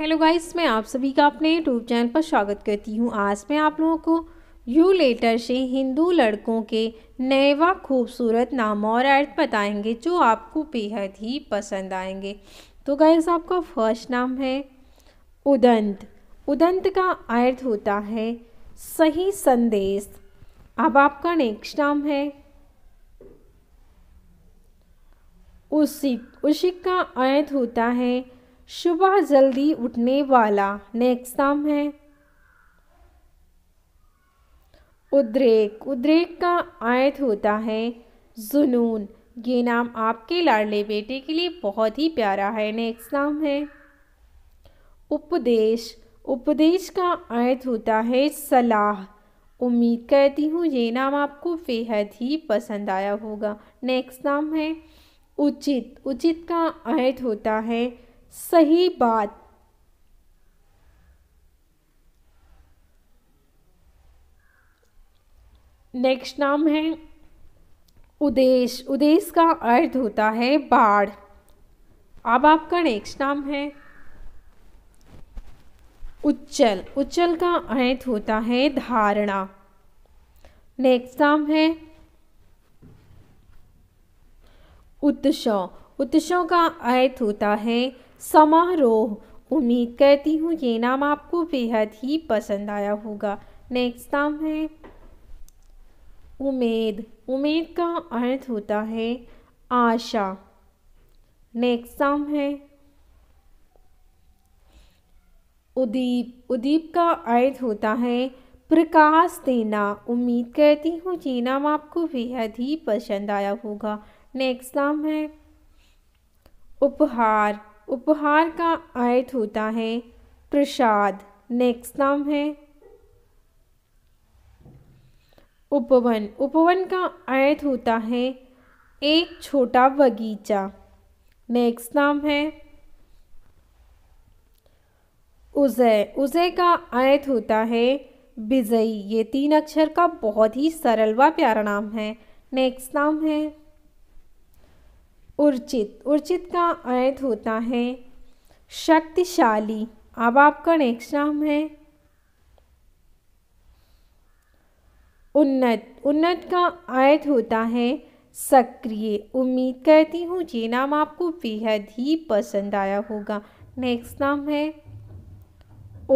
hello guys मैं आप सभी का अपने यूट्यूब चैनल पर स्वागत करती हूँ आज मैं आप लोगों को यू लेटर से हिंदू लड़कों के नए व खूबसूरत नाम और अर्थ बताएंगे जो आपको बेहद ही पसंद आएंगे तो गाइस आपका फर्स्ट नाम है उदंत उदंत का अर्थ होता है सही संदेश अब आपका नेक्स्ट नाम है उसी उसी का अर्थ होता है सुबह जल्दी उठने वाला नेक्स्ट नाम है उद्रेक उद्रेक का आयत होता है जुनून ये नाम आपके लाडले बेटे के लिए बहुत ही प्यारा है नेक्स्ट नाम है उपदेश उपदेश का आयत होता है सलाह उम्मीद करती हूँ ये नाम आपको बेहद ही पसंद आया होगा नेक्स्ट नाम है उचित उचित का आयत होता है सही बात नेक्स्ट नाम है उदेश उदेश का अर्थ होता है बाढ़ अब आपका नेक्स्ट नाम है उच्चल उच्चल का अर्थ होता है धारणा नेक्स्ट नाम है उत्सव उत्सव का अर्थ होता है समारोह उम्मीद करती हूँ ये नाम आपको बेहद ही पसंद आया होगा नेक्स्ट नाम है उम्मीद उम्मीद का अर्थ होता है आशा नेक्स्ट नाम है उदीप उदीप का अर्थ होता है प्रकाश देना उम्मीद करती हूँ ये नाम आपको बेहद ही पसंद आया होगा नेक्स्ट नाम है उपहार उपहार का अर्थ होता है प्रसाद नेक्स्ट नाम है उपवन उपवन का अर्थ होता है एक छोटा बगीचा नेक्स्ट नाम है उजय उजय का अर्थ होता है विजयी ये तीन अक्षर का बहुत ही सरल व प्यारा नाम है नेक्स्ट नाम है उर्चित उर्चित का अर्थ होता है शक्तिशाली अब आपका नेक्स्ट नाम है उन्नत उन्नत का अर्थ होता है सक्रिय उम्मीद करती हूँ ये नाम आपको बेहद ही पसंद आया होगा नेक्स्ट नाम है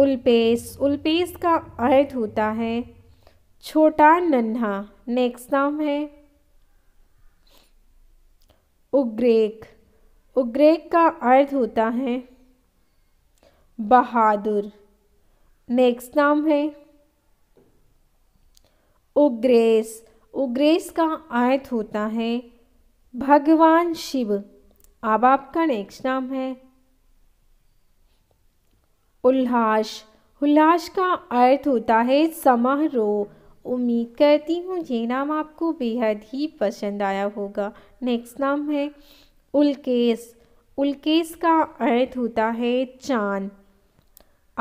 उल्पेस उल्पेस का अर्थ होता है छोटा नन्हा नेक्स्ट नाम है उग्रेक उग्रेक का अर्थ होता है बहादुर नेक्स्ट नाम है उग्रेस उग्रेस का अर्थ होता है भगवान शिव अब आपका नेक्स्ट नाम है उल्लास उल्लास का अर्थ होता है समारोह उम्मीद करती हूँ ये नाम आपको बेहद ही पसंद आया होगा नेक्स्ट नाम है उल्केस उल्केस का अर्थ होता है चांद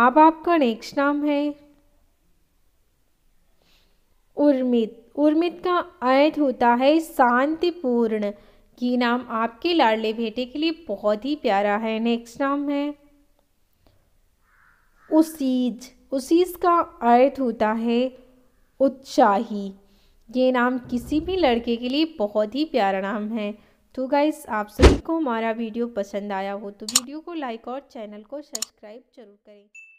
अब आपका नेक्स्ट नाम है उर्मित उर्मित का अर्थ होता है शांतिपूर्ण ये नाम आपके लाडले बेटे के लिए बहुत ही प्यारा है नेक्स्ट नाम है उसीज उसीज का अर्थ होता है उत्साही ये नाम किसी भी लड़के के लिए बहुत ही प्यारा नाम है तो गाइस आप सभी को हमारा वीडियो पसंद आया हो तो वीडियो को लाइक और चैनल को सब्सक्राइब जरूर करें